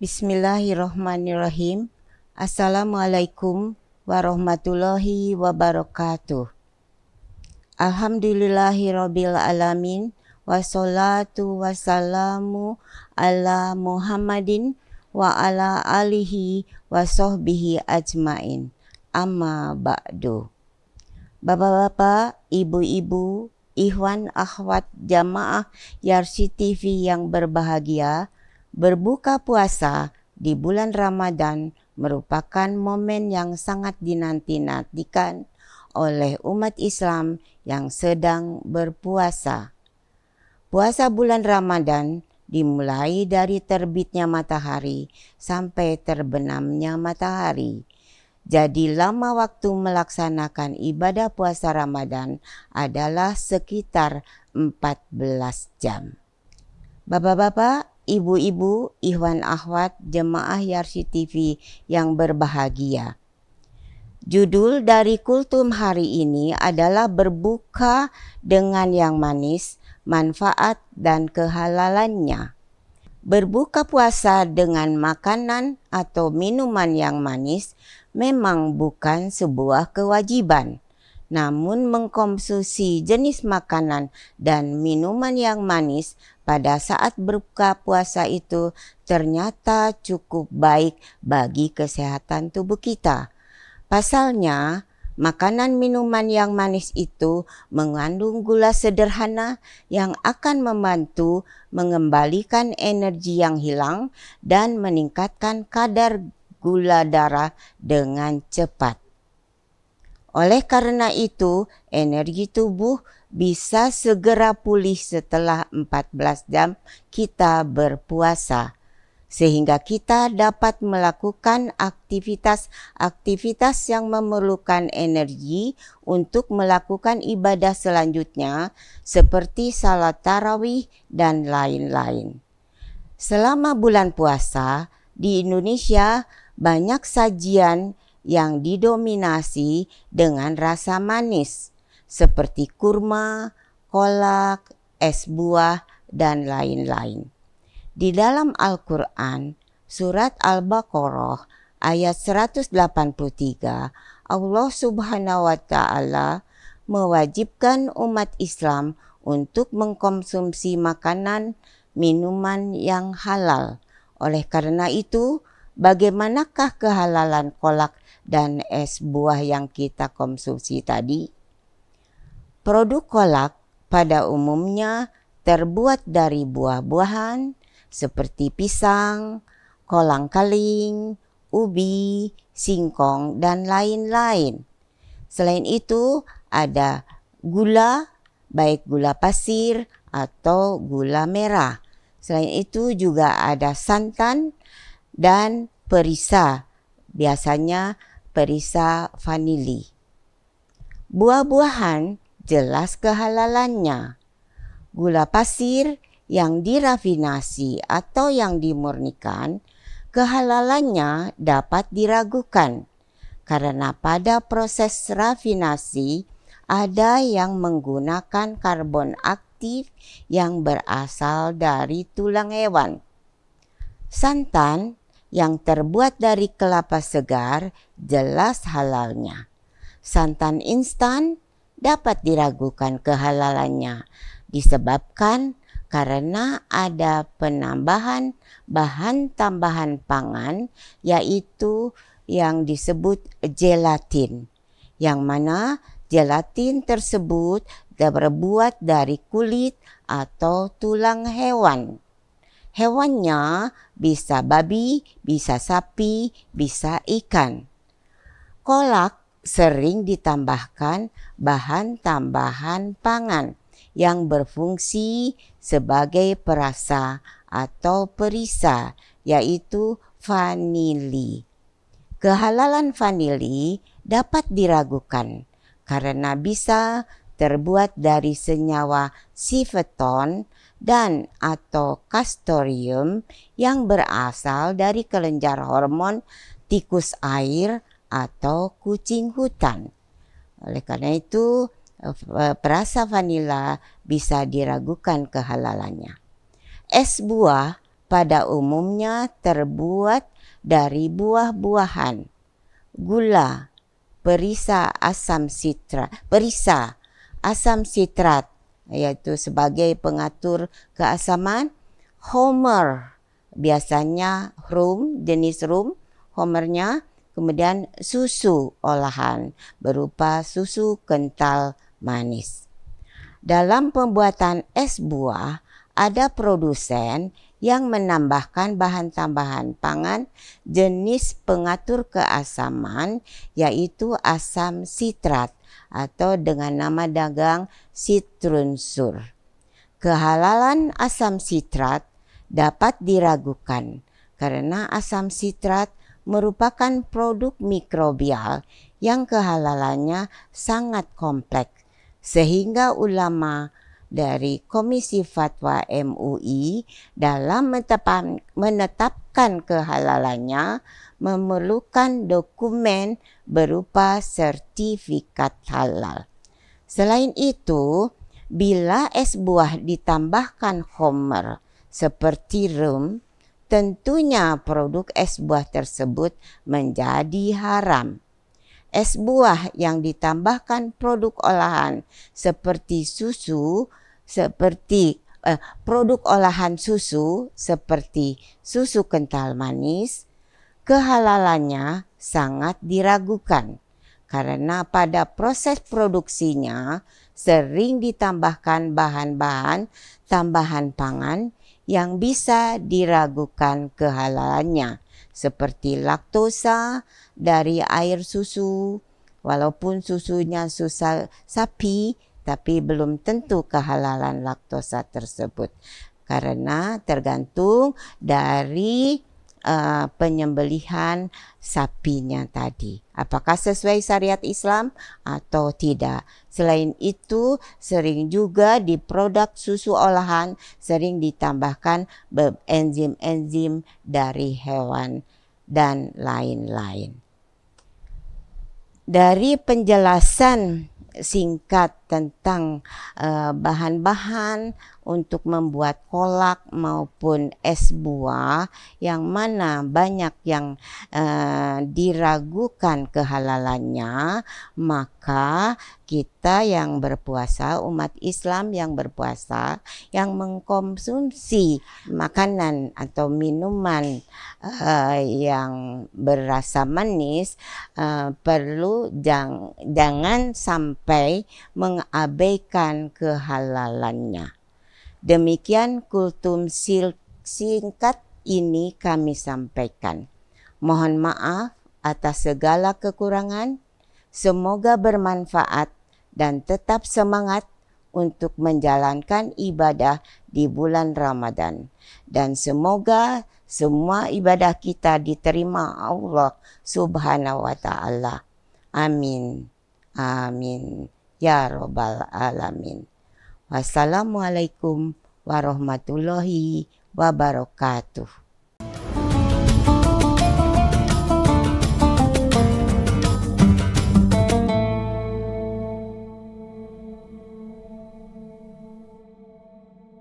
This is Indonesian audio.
Bismillahirrahmanirrahim. Assalamualaikum warahmatullahi wabarakatuh. Alhamdulillahirabbil alamin wassalatu wassalamu ala Muhammadin wa ala alihi washabbihi ajmain. Amma ba'du. Bapak-bapak, ibu-ibu, ikhwan akhwat jamaah Yarsi TV yang berbahagia, Berbuka puasa di bulan Ramadan merupakan momen yang sangat dinanti-nantikan oleh umat Islam yang sedang berpuasa. Puasa bulan Ramadan dimulai dari terbitnya matahari sampai terbenamnya matahari. Jadi lama waktu melaksanakan ibadah puasa Ramadan adalah sekitar 14 jam. Bapak-bapak, ibu-ibu, Ikhwan Ahwat, Jemaah Yarsi TV yang berbahagia. Judul dari kultum hari ini adalah berbuka dengan yang manis, manfaat dan kehalalannya. Berbuka puasa dengan makanan atau minuman yang manis memang bukan sebuah kewajiban. Namun mengkonsumsi jenis makanan dan minuman yang manis pada saat berbuka puasa itu ternyata cukup baik bagi kesehatan tubuh kita. Pasalnya, makanan minuman yang manis itu mengandung gula sederhana yang akan membantu mengembalikan energi yang hilang dan meningkatkan kadar gula darah dengan cepat. Oleh karena itu, energi tubuh bisa segera pulih setelah 14 jam kita berpuasa sehingga kita dapat melakukan aktivitas-aktivitas yang memerlukan energi untuk melakukan ibadah selanjutnya seperti salat tarawih dan lain-lain. Selama bulan puasa di Indonesia banyak sajian yang didominasi dengan rasa manis seperti kurma, kolak, es buah, dan lain-lain. Di dalam Al-Quran, surat Al-Baqarah ayat 183, Allah subhanahu wa ta'ala mewajibkan umat Islam untuk mengkonsumsi makanan, minuman yang halal. Oleh karena itu, bagaimanakah kehalalan kolak dan es buah yang kita konsumsi tadi? Produk kolak pada umumnya terbuat dari buah-buahan seperti pisang, kolang kaling, ubi, singkong, dan lain-lain. Selain itu, ada gula, baik gula pasir atau gula merah. Selain itu, juga ada santan dan perisa, biasanya perisa vanili. Buah-buahan jelas kehalalannya. Gula pasir yang dirafinasi atau yang dimurnikan, kehalalannya dapat diragukan karena pada proses rafinasi ada yang menggunakan karbon aktif yang berasal dari tulang hewan. Santan yang terbuat dari kelapa segar jelas halalnya. Santan instan dapat diragukan kehalalannya disebabkan karena ada penambahan bahan tambahan pangan yaitu yang disebut gelatin yang mana gelatin tersebut terbuat dari kulit atau tulang hewan. Hewannya bisa babi, bisa sapi, bisa ikan. Kolak sering ditambahkan bahan tambahan pangan yang berfungsi sebagai perasa atau perisa yaitu vanili. Kehalalan vanili dapat diragukan karena bisa terbuat dari senyawa sifeton dan atau kastorium yang berasal dari kelenjar hormon tikus air atau kucing hutan. Oleh karena itu, eh, perasa vanila bisa diragukan kehalalannya. Es buah pada umumnya terbuat dari buah-buahan, gula, perisa asam sitra, perisa asam sitrat yaitu sebagai pengatur keasaman, homer biasanya rum jenis rum homernya Kemudian susu olahan berupa susu kental manis. Dalam pembuatan es buah, ada produsen yang menambahkan bahan tambahan pangan jenis pengatur keasaman yaitu asam sitrat atau dengan nama dagang sitrunsur. Kehalalan asam sitrat dapat diragukan karena asam sitrat merupakan produk mikrobial yang kehalalannya sangat kompleks, sehingga ulama dari Komisi Fatwa MUI dalam menetapkan kehalalannya memerlukan dokumen berupa sertifikat halal. Selain itu, bila es buah ditambahkan homer seperti rum, tentunya produk es buah tersebut menjadi haram. Es buah yang ditambahkan produk olahan seperti susu, seperti eh, produk olahan susu seperti susu kental manis, kehalalannya sangat diragukan karena pada proses produksinya sering ditambahkan bahan-bahan tambahan pangan yang bisa diragukan kehalalannya seperti laktosa dari air susu walaupun susunya susu sapi tapi belum tentu kehalalan laktosa tersebut karena tergantung dari Eh, penyembelihan sapinya tadi. Apakah sesuai syariat Islam atau tidak? Selain itu, sering juga di produk susu olahan sering ditambahkan enzim-enzim dari hewan dan lain-lain. Dari penjelasan singkat tentang tentang eh, bahan-bahan untuk membuat kolak maupun es buah yang mana banyak yang uh, diragukan kehalalannya maka kita yang berpuasa umat Islam yang berpuasa yang mengkonsumsi makanan atau minuman uh, yang berasa manis uh, perlu jang, jangan sampai mengabaikan mengabaikan kehalalannya. Demikian kultum singkat ini kami sampaikan. Mohon maaf atas segala kekurangan. Semoga bermanfaat dan tetap semangat untuk menjalankan ibadah di bulan Ramadan. Dan semoga semua ibadah kita diterima Allah Subhanahu wa taala. Amin. Amin ya robbal alamin. Wassalamualaikum warahmatullahi wabarakatuh.